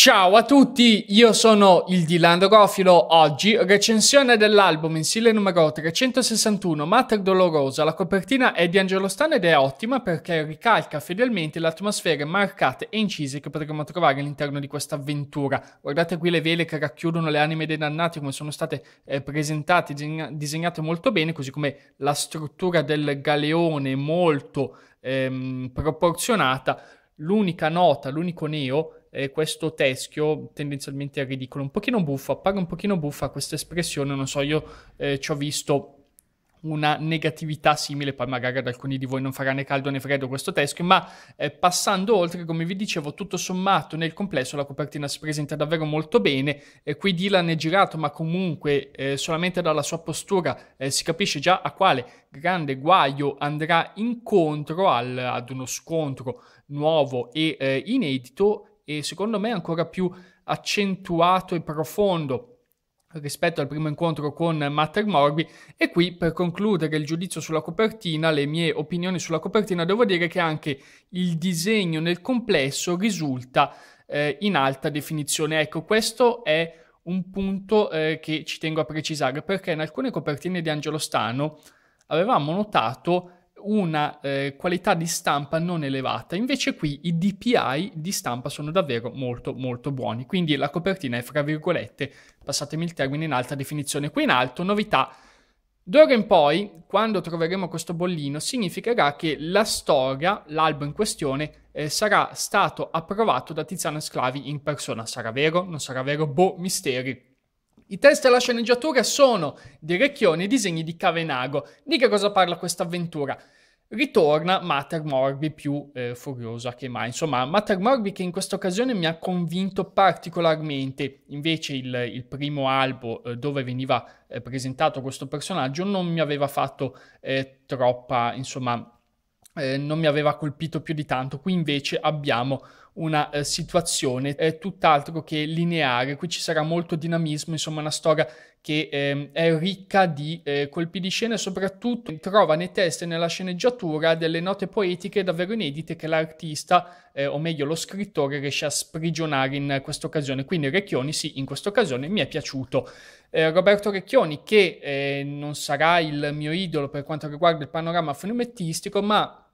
Ciao a tutti, io sono il Dilando Gofilo. Oggi recensione dell'album in stile numero 361 Mater Dolorosa. La copertina è di Angelo Stan ed è ottima perché ricalca fedelmente le atmosfere marcate e incise che potremo trovare all'interno di questa avventura. Guardate qui le vele che racchiudono le anime dei dannati come sono state eh, presentate, disegnate molto bene, così come la struttura del galeone molto ehm, proporzionata. L'unica nota, l'unico neo eh, questo teschio tendenzialmente è ridicolo, un pochino buffo, appare un pochino buffa questa espressione, non so, io eh, ci ho visto una negatività simile, poi magari ad alcuni di voi non farà né caldo né freddo questo teschio, ma eh, passando oltre, come vi dicevo, tutto sommato nel complesso la copertina si presenta davvero molto bene, eh, qui Dylan è girato, ma comunque eh, solamente dalla sua postura eh, si capisce già a quale grande guaio andrà incontro al, ad uno scontro nuovo e eh, inedito e secondo me ancora più accentuato e profondo rispetto al primo incontro con Matter Morbi e qui per concludere il giudizio sulla copertina, le mie opinioni sulla copertina, devo dire che anche il disegno nel complesso risulta eh, in alta definizione. Ecco, questo è un punto eh, che ci tengo a precisare perché in alcune copertine di Angelo Stano avevamo notato una eh, qualità di stampa non elevata. Invece qui i DPI di stampa sono davvero molto molto buoni. Quindi la copertina è fra virgolette, passatemi il termine in alta definizione. Qui in alto novità D'ora in poi, quando troveremo questo bollino, significherà che la storia, l'albo in questione, eh, sarà stato approvato da Tiziano Sclavi in persona. Sarà vero? Non sarà vero? Boh, misteri. I test e la sceneggiatura sono di Recchioni e i disegni di Cavenago. Di che cosa parla questa avventura? Ritorna Mater Morbi più eh, furiosa che mai. Insomma, Mater Morbi che in questa occasione mi ha convinto particolarmente. Invece il, il primo albo eh, dove veniva eh, presentato questo personaggio non mi aveva fatto eh, troppa, insomma, eh, non mi aveva colpito più di tanto. Qui invece abbiamo una eh, situazione eh, tutt'altro che lineare, qui ci sarà molto dinamismo, insomma una storia che eh, è ricca di eh, colpi di scena e soprattutto trova nei testi e nella sceneggiatura delle note poetiche davvero inedite che l'artista, eh, o meglio lo scrittore, riesce a sprigionare in questa occasione. Quindi Recchioni, sì, in questa occasione mi è piaciuto. Eh, Roberto Recchioni, che eh, non sarà il mio idolo per quanto riguarda il panorama fumettistico, ma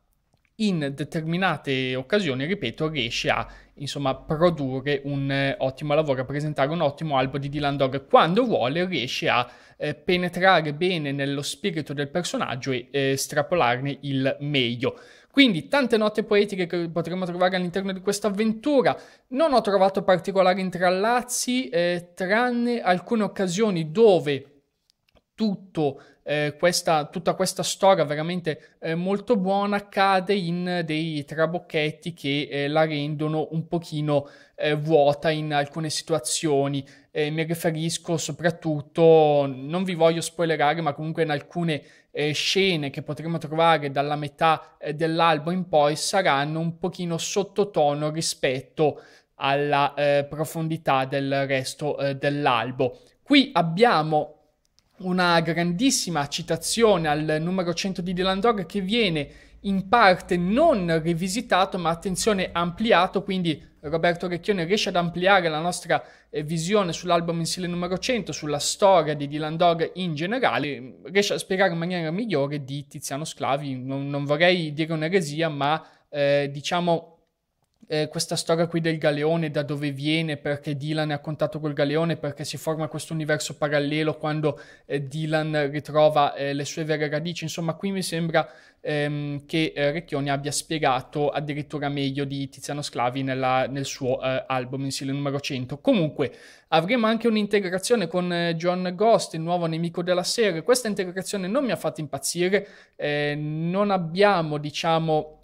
in determinate occasioni, ripeto, riesce a insomma, produrre un eh, ottimo lavoro, a presentare un ottimo albo di Dylan Dog. Quando vuole riesce a eh, penetrare bene nello spirito del personaggio e eh, strapolarne il meglio. Quindi tante note poetiche che potremo trovare all'interno di questa avventura. Non ho trovato particolari intrallazzi, eh, tranne alcune occasioni dove tutto eh, questa, tutta questa storia veramente eh, molto buona cade in dei trabocchetti che eh, la rendono un pochino eh, vuota in alcune situazioni. Eh, mi riferisco soprattutto, non vi voglio spoilerare, ma comunque in alcune eh, scene che potremo trovare dalla metà dell'albo in poi saranno un pochino sottotono rispetto alla profondità del resto dell'albo. Qui abbiamo una grandissima citazione al numero 100 di Dylan Dog che viene in parte non rivisitato ma attenzione ampliato, quindi Roberto Recchione riesce ad ampliare la nostra eh, visione sull'album in stile numero 100, sulla storia di Dylan Dog in generale, riesce a spiegare in maniera migliore di Tiziano Sclavi, non, non vorrei dire un'eresia ma eh, diciamo eh, questa storia qui del galeone, da dove viene, perché Dylan è a contatto col galeone, perché si forma questo universo parallelo quando eh, Dylan ritrova eh, le sue vere radici. Insomma, qui mi sembra ehm, che eh, Recchioni abbia spiegato addirittura meglio di Tiziano Sclavi nella, nel suo eh, album in mensile numero 100. Comunque, avremo anche un'integrazione con eh, John Ghost, il nuovo nemico della serie. Questa integrazione non mi ha fatto impazzire, non abbiamo, diciamo,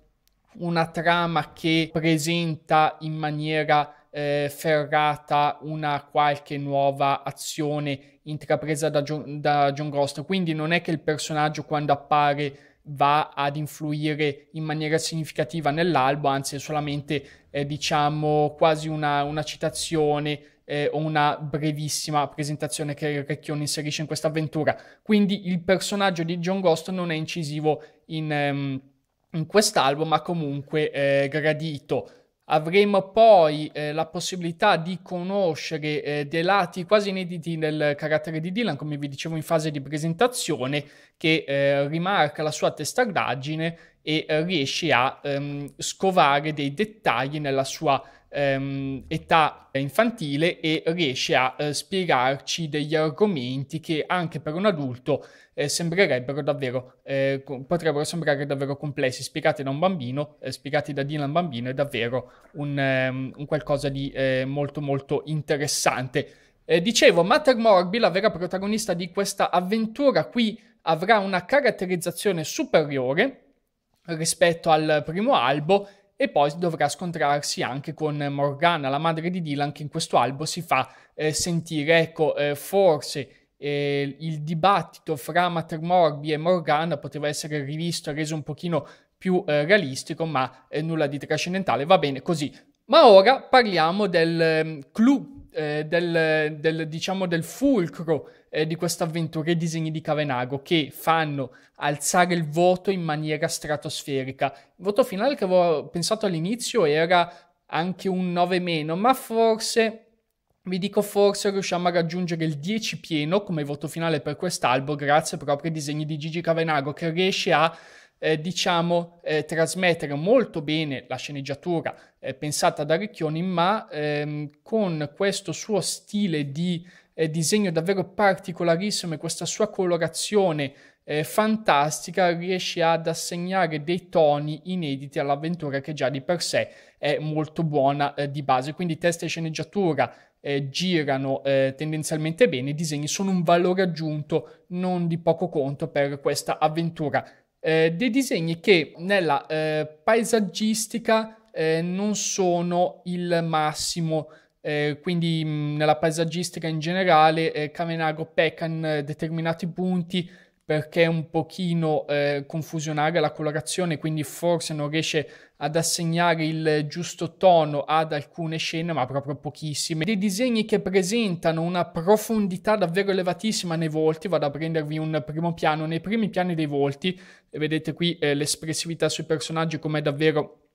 una trama che presenta in maniera eh, ferrata una qualche nuova azione intrapresa da John, da John Grost. Quindi non è che il personaggio quando appare va ad influire in maniera significativa nell'albo, anzi è solamente eh, diciamo quasi una, una citazione eh, o una brevissima presentazione che Recchioni inserisce in questa avventura. Quindi il personaggio di John Ghost non è incisivo in, ehm, in quest'album ha comunque eh, gradito. Avremo poi eh, la possibilità di conoscere eh, dei lati quasi inediti nel carattere di Dylan, come vi dicevo in fase di presentazione, che eh, rimarca la sua testardaggine e eh, riesce a ehm, scovare dei dettagli nella sua ehm, età infantile e riesce a eh, spiegarci degli argomenti che anche per un adulto eh, sembrerebbero davvero, eh, potrebbero sembrare davvero complessi, spiegati da un bambino, eh, spiegati da Dylan bambino, è davvero un, um, un qualcosa di eh, molto molto interessante. Eh, dicevo, Mater Morby, la vera protagonista di questa avventura qui, avrà una caratterizzazione superiore rispetto al primo albo e poi dovrà scontrarsi anche con Morgana, la madre di Dylan, che in questo albo si fa eh, sentire. Ecco, eh, forse eh, il dibattito fra Mater Morbi e Morgana poteva essere rivisto e reso un pochino più eh, realistico, ma eh, nulla di trascendentale, va bene così. Ma ora parliamo del ehm, clou eh, del, del, diciamo, del fulcro eh, di questa avventura i disegni di Cavenago che fanno alzare il voto in maniera stratosferica. Il voto finale che avevo pensato all'inizio era anche un 9 meno, ma forse vi dico forse riusciamo a raggiungere il 10 pieno come voto finale per quest'albo grazie proprio ai disegni di Gigi Cavenago che riesce a eh, diciamo, eh, trasmettere molto bene la sceneggiatura eh, pensata da Ricchioni, ma ehm, con questo suo stile di eh, disegno davvero particolarissimo e questa sua colorazione eh, fantastica riesce ad assegnare dei toni inediti all'avventura che già di per sé è molto buona eh, di base. Quindi testa e sceneggiatura eh, girano eh, tendenzialmente bene, i disegni sono un valore aggiunto non di poco conto per questa avventura eh, dei disegni che nella eh, paesaggistica eh, non sono il massimo, eh, quindi mh, nella paesaggistica in generale eh, Kamenago pecca in determinati punti perché è un pochino eh, confusionaria la colorazione, quindi forse non riesce ad assegnare il giusto tono ad alcune scene, ma proprio pochissime. Dei disegni che presentano una profondità davvero elevatissima nei volti, vado a prendervi un primo piano, nei primi piani dei volti, vedete qui eh, l'espressività sui personaggi come è davvero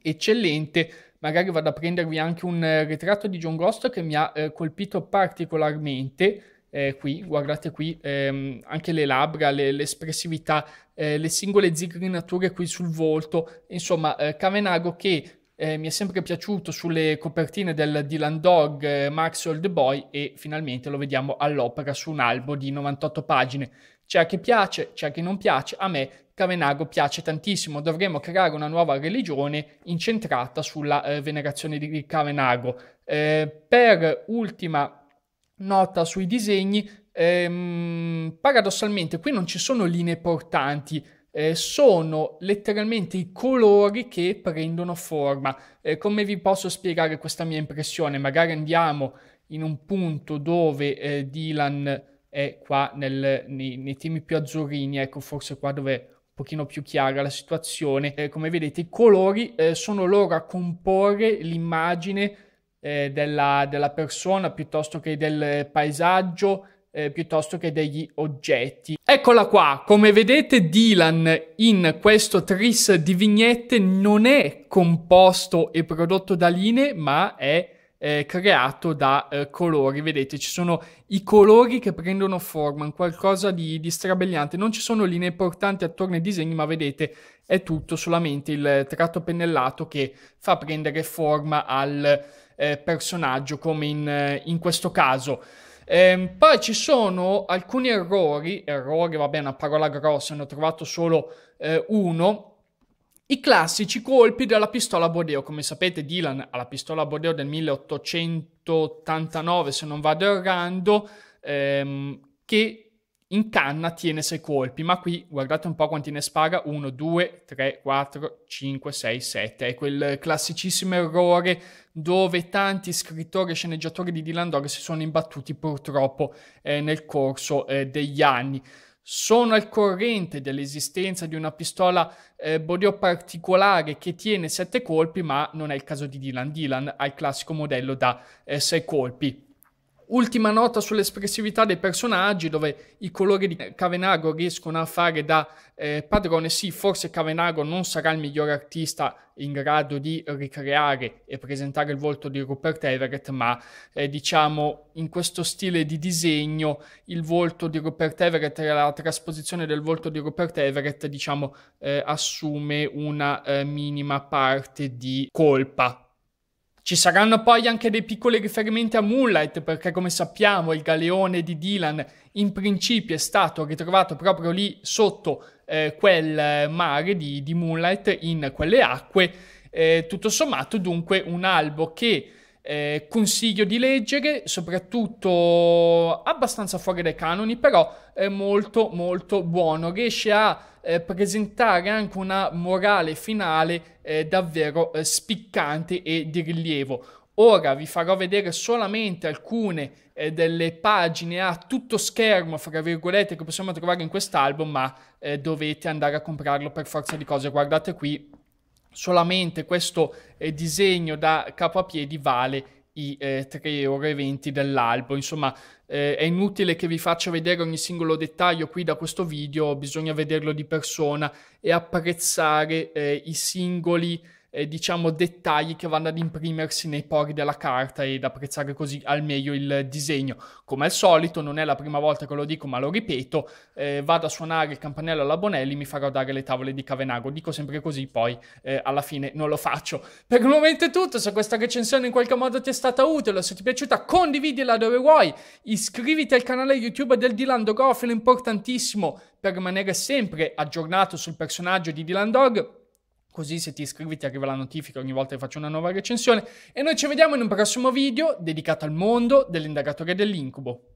eccellente. Magari vado a prendervi anche un eh, ritratto di John Ghost che mi ha eh, colpito particolarmente eh, qui, guardate qui, ehm, anche le labbra, le, l'espressività, eh, le singole zigrinature qui sul volto, insomma, eh, Cavenago che eh, mi è sempre piaciuto sulle copertine del Dylan Dog, eh, Max Old Boy e finalmente lo vediamo all'opera su un albo di 98 pagine. C'è a chi piace, c'è a chi non piace, a me Cavenago piace tantissimo, dovremmo creare una nuova religione incentrata sulla eh, venerazione di Cavenago. Eh, per ultima nota sui disegni, ehm, paradossalmente qui non ci sono linee portanti, eh, sono letteralmente i colori che prendono forma. Eh, come vi posso spiegare questa mia impressione? Magari andiamo in un punto dove eh, Dylan è qua nel, nei, nei, temi più azzurrini, ecco forse qua dove è un pochino più chiara la situazione. Eh, come vedete i colori eh, sono loro a comporre l'immagine eh, della, della, persona piuttosto che del paesaggio eh, piuttosto che degli oggetti. Eccola qua, come vedete Dylan in questo tris di vignette non è composto e prodotto da linee ma è eh, creato da eh, colori. Vedete, ci sono i colori che prendono forma, qualcosa di, di strabelliante. Non ci sono linee portanti attorno ai disegni, ma vedete, è tutto solamente il tratto pennellato che fa prendere forma al eh, personaggio come in, eh, in questo caso. Ehm, poi ci sono alcuni errori, errori vabbè una parola grossa, ne ho trovato solo eh, uno, i classici colpi della pistola Bordeaux, Come sapete Dylan ha la pistola Bordeaux del 1889 se non vado errando, ehm, che in canna tiene 6 colpi, ma qui guardate un po' quanti ne spara, 1, 2, 3, 4, 5, 6, 7. È quel classicissimo errore dove tanti scrittori e sceneggiatori di Dylan Dog si sono imbattuti purtroppo eh, nel corso eh, degli anni. Sono al corrente dell'esistenza di una pistola eh, Bodio particolare che tiene 7 colpi, ma non è il caso di Dylan. Dylan ha il classico modello da 6 eh, colpi. Ultima nota sull'espressività dei personaggi, dove i colori di Cavenago riescono a fare da eh, padrone. Sì, forse Cavenago non sarà il miglior artista in grado di ricreare e presentare il volto di Rupert Everett, ma eh, diciamo in questo stile di disegno il volto di Rupert Everett, la trasposizione del volto di Rupert Everett, diciamo, eh, assume una eh, minima parte di colpa ci saranno poi anche dei piccoli riferimenti a Moonlight, perché come sappiamo il galeone di Dylan in principio è stato ritrovato proprio lì sotto eh, quel mare di, di, Moonlight, in quelle acque. Eh, tutto sommato, dunque, un albo che eh, consiglio di leggere, soprattutto abbastanza fuori dai canoni, però è molto molto buono. Riesce a eh, presentare anche una morale finale eh, davvero eh, spiccante e di rilievo. Ora vi farò vedere solamente alcune eh, delle pagine a tutto schermo, fra virgolette, che possiamo trovare in quest'album, ma eh, dovete andare a comprarlo per forza di cose. Guardate qui, solamente questo eh, disegno da capo a piedi vale i eh, 3 ore e 20 dell'albo. Insomma, eh, è inutile che vi faccia vedere ogni singolo dettaglio qui da questo video, bisogna vederlo di persona e apprezzare eh, i singoli eh, diciamo, dettagli che vanno ad imprimersi nei pori della carta ed apprezzare così al meglio il disegno. Come al solito, non è la prima volta che lo dico, ma lo ripeto, eh, vado a suonare il campanello alla Bonelli, mi farò dare le tavole di Cavenago. Dico sempre così, poi eh, alla fine non lo faccio. Per il momento è tutto, se questa recensione in qualche modo ti è stata utile, se ti è piaciuta condividila dove vuoi, iscriviti al canale YouTube del Dylan Dogofilo, importantissimo per rimanere sempre aggiornato sul personaggio di Dylan Dog Così se ti iscrivi ti arriva la notifica ogni volta che faccio una nuova recensione. E noi ci vediamo in un prossimo video dedicato al mondo dell'indagatore dell'incubo.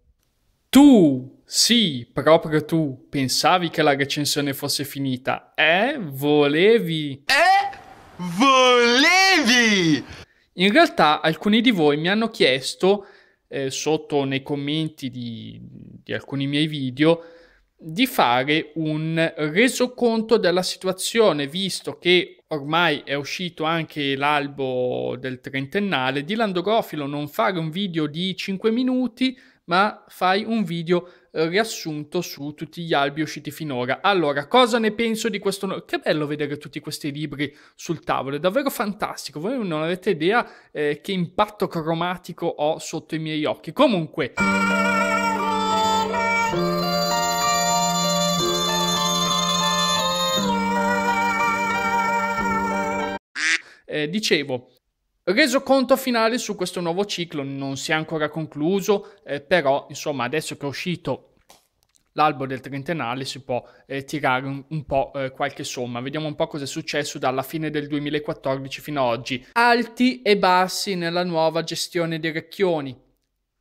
Tu, sì, proprio tu, pensavi che la recensione fosse finita. Eh, volevi. Eh, volevi! In realtà alcuni di voi mi hanno chiesto eh, sotto nei commenti di, di alcuni miei video di fare un resoconto della situazione, visto che ormai è uscito anche l'albo del trentennale, di Landorofilo non fare un video di 5 minuti, ma fai un video eh, riassunto su tutti gli albi usciti finora. Allora, cosa ne penso di questo? Che bello vedere tutti questi libri sul tavolo, è davvero fantastico. Voi non avete idea eh, che impatto cromatico ho sotto i miei occhi. Comunque. eh, dicevo, Resoconto finale su questo nuovo ciclo, non si è ancora concluso, eh, però insomma adesso che è uscito l'albo del trentennale si può eh, tirare un, un po' eh, qualche somma. Vediamo un po' cosa è successo dalla fine del 2014 fino ad oggi. Alti e bassi nella nuova gestione dei Recchioni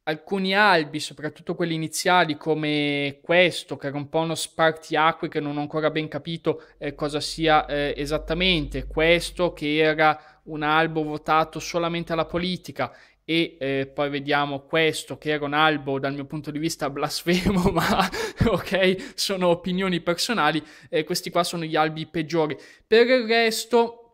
alcuni albi, soprattutto quelli iniziali, come questo, che era un po' uno spartiacque che non ho ancora ben capito eh, cosa sia eh, esattamente, questo che era un albo votato solamente alla politica. E eh, poi vediamo questo che era un albo dal mio punto di vista blasfemo, ma ok, sono opinioni personali. Eh, questi qua sono gli albi peggiori. Per il resto,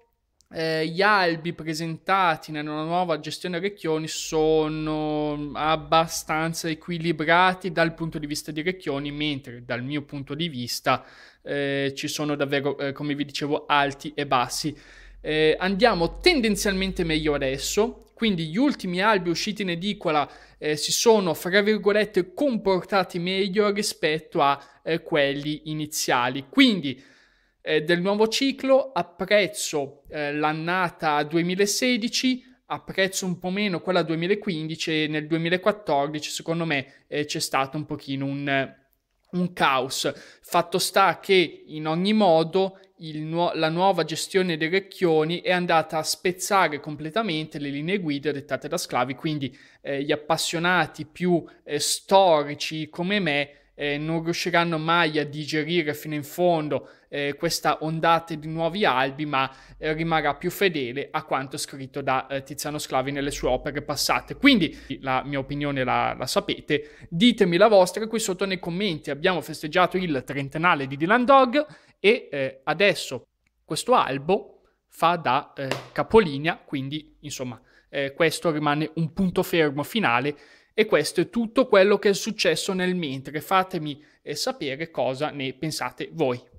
eh, gli albi presentati nella nuova gestione Recchioni sono abbastanza equilibrati dal punto di vista di Recchioni, mentre dal mio punto di vista eh, ci sono davvero, eh, come vi dicevo, alti e bassi. Eh, andiamo tendenzialmente meglio adesso, quindi gli ultimi albi usciti in edicola eh, si sono, fra virgolette, comportati meglio rispetto a eh, quelli iniziali. Quindi eh, del nuovo ciclo, apprezzo eh, l'annata 2016, apprezzo un po' meno quella 2015 e nel 2014 secondo me eh, c'è stato un pochino un, un, caos. Fatto sta che in ogni modo nu- la nuova gestione dei recchioni è andata a spezzare completamente le linee guida dettate da Sclavi, quindi eh, gli appassionati più eh, storici come me eh, non riusciranno mai a digerire fino in fondo eh, questa ondata di nuovi albi, ma eh, rimarrà più fedele a quanto scritto da eh, Tiziano Sclavi nelle sue opere passate. Quindi la mia opinione la, la, sapete, ditemi la vostra qui sotto nei commenti. Abbiamo festeggiato il trentennale di Dylan Dog e eh, adesso questo albo fa da eh, capolinea, quindi insomma questo rimane un punto fermo finale e questo è tutto quello che è successo nel mentre. Fatemi eh, sapere cosa ne pensate voi.